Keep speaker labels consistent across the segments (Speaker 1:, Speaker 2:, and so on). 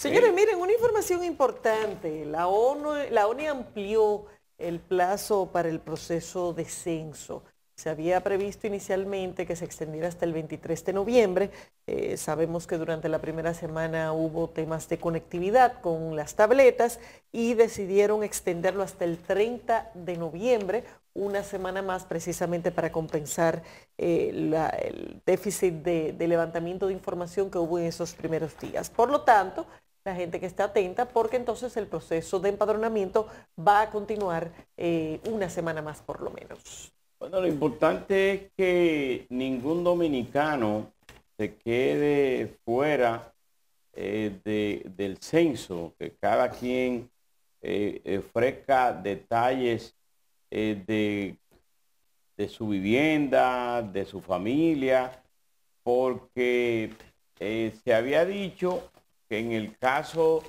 Speaker 1: Señores, miren, una información importante. La ONU, la ONU amplió el plazo para el proceso de censo. Se había previsto inicialmente que se extendiera hasta el 23 de noviembre. Eh, sabemos que durante la primera semana hubo temas de conectividad con las tabletas y decidieron extenderlo hasta el 30 de noviembre, una semana más precisamente para compensar eh, el déficit de, de levantamiento de información que hubo en esos primeros días. Por lo tanto, la gente que está atenta, porque entonces el proceso de empadronamiento va a continuar eh, una semana más por lo menos.
Speaker 2: Bueno, lo importante es que ningún dominicano se quede fuera eh, del censo, que cada quien eh, ofrezca detalles de, su vivienda, de su familia, porque se había dicho que en el caso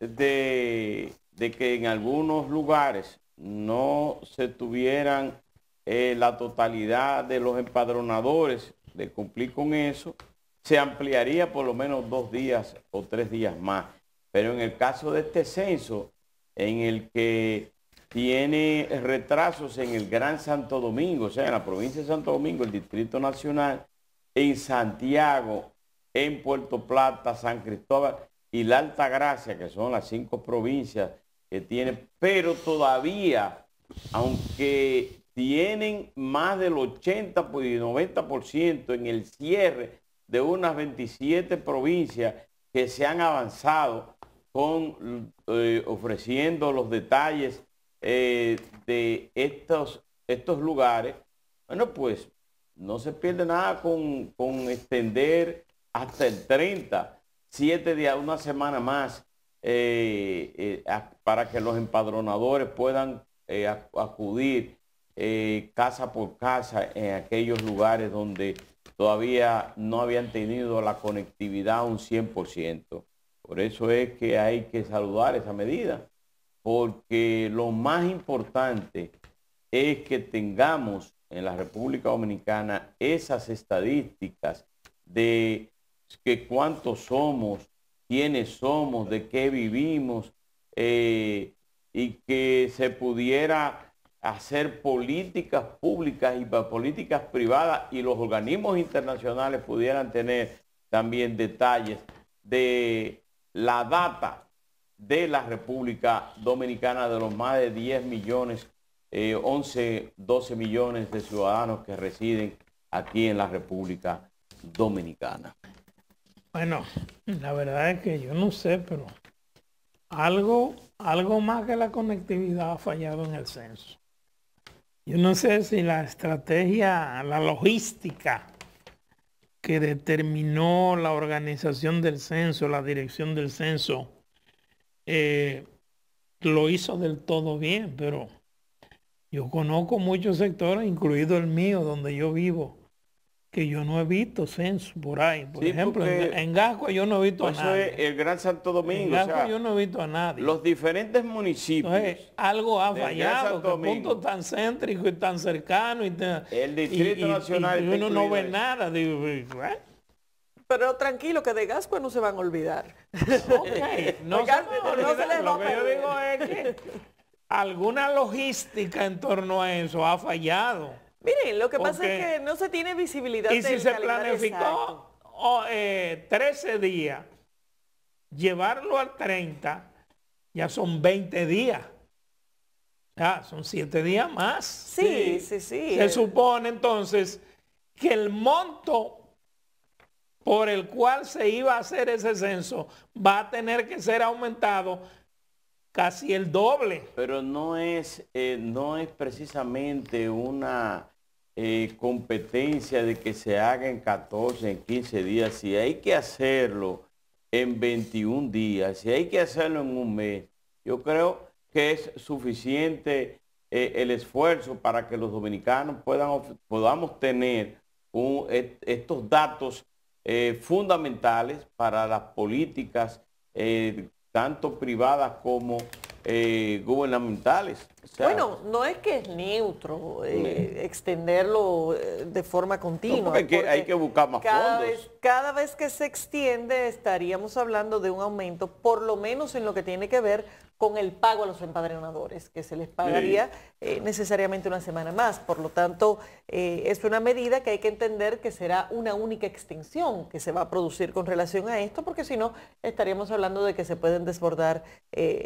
Speaker 2: de, que en algunos lugares no se tuvieran eh, la totalidad de los empadronadores de cumplir con eso, se ampliaría por lo menos dos días o tres días más. Pero en el caso de este censo, en el que tiene retrasos en el Gran Santo Domingo, o sea, en la provincia de Santo Domingo, el Distrito Nacional, en Santiago, en Puerto Plata, San Cristóbal, y la Alta Gracia, que son las cinco provincias que tiene, pero todavía, aunque tienen más del 80 pues, y 90% en el cierre de unas 27 provincias que se han avanzado con eh, ofreciendo los detalles eh, de estos, estos lugares, bueno, pues no se pierde nada con, con extender hasta el 30 siete días, una semana más, eh, eh, para que los empadronadores puedan eh, acudir casa por casa en aquellos lugares donde todavía no habían tenido la conectividad un 100%. Por eso es que hay que saludar esa medida, porque lo más importante es que tengamos en la República Dominicana esas estadísticas de que cuántos somos, quiénes somos, de qué vivimos, eh, y que se pudiera hacer políticas públicas y políticas privadas y los organismos internacionales pudieran tener también detalles de la data de la República Dominicana de los más de 10 millones, 11, eh, 12 millones de ciudadanos que residen aquí en la República Dominicana.
Speaker 3: Bueno, la verdad es que yo no sé, pero algo, algo más que la conectividad ha fallado en el censo. Yo no sé si la estrategia, la logística que determinó la organización del censo, la dirección del censo, eh, lo hizo del todo bien, pero yo conozco muchos sectores, incluido el mío, donde yo vivo, que yo no he visto censo por ahí. Por ejemplo, en, Gasco yo no he visto a nadie. Eso es el Gran Santo
Speaker 2: Domingo. En Gasco yo
Speaker 3: no he visto a nadie. Los
Speaker 2: diferentes municipios.
Speaker 3: algo ha fallado, punto tan céntrico y tan cercano. Y el Distrito Nacional. Y, uno no ve nada.
Speaker 1: pero tranquilo que de Gasco no se van a olvidar. Okay. No, se Lo que yo digo es que alguna logística
Speaker 3: en torno a eso ha fallado. Miren,
Speaker 1: lo que pasa es que no se tiene visibilidad. Y si se planificó
Speaker 3: 13 eh, días, llevarlo al 30, ya son 20 días. Ah, son 7 días más. Sí, sí, sí, Se supone entonces que el monto por el cual se iba a hacer ese censo va a tener que ser aumentado casi el doble.
Speaker 2: Pero no es, eh, no es precisamente una competencia de que se haga en 14, en 15 días, si hay que hacerlo en 21 días, si hay que hacerlo en un mes, yo creo que es suficiente eh, el esfuerzo para que los dominicanos puedan, podamos tener estos datos eh, fundamentales para las políticas, eh, tanto privadas como gubernamentales bueno,
Speaker 1: no es que es neutro eh, extenderlo eh, de forma continua. hay, que, buscar más cada cada vez que se extiende estaríamos hablando de un aumento, por lo menos en lo que tiene que ver con el pago a los empadronadores, que se les pagaría eh, necesariamente una semana más. Por lo tanto, es una medida que hay que entender que será una única extensión que se va a producir con relación a esto, porque si no, estaríamos hablando de que se pueden desbordar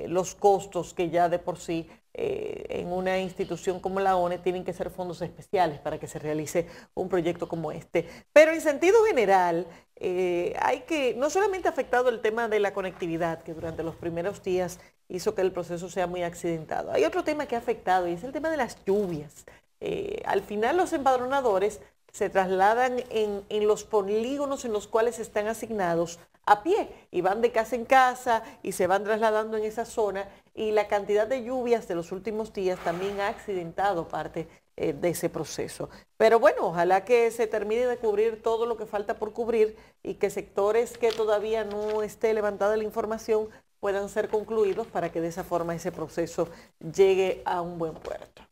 Speaker 1: los costos que ya de por sí eh, en una institución como la ONE tienen que ser fondos especiales para que se realice un proyecto como este. Pero en sentido general, eh, hay que, no solamente ha afectado el tema de la conectividad, que durante los primeros días hizo que el proceso sea muy accidentado. Hay otro tema que ha afectado y es el tema de las lluvias. Eh, al final los empadronadores se trasladan en, en, los polígonos en los cuales están asignados a pie y van de casa en casa y se van trasladando en esa zona y la cantidad de lluvias de los últimos días también ha accidentado parte eh, de ese proceso. Pero bueno, ojalá que se termine de cubrir todo lo que falta por cubrir y que sectores que todavía no esté levantada la información puedan ser concluidos para que de esa forma ese proceso llegue a un buen puerto.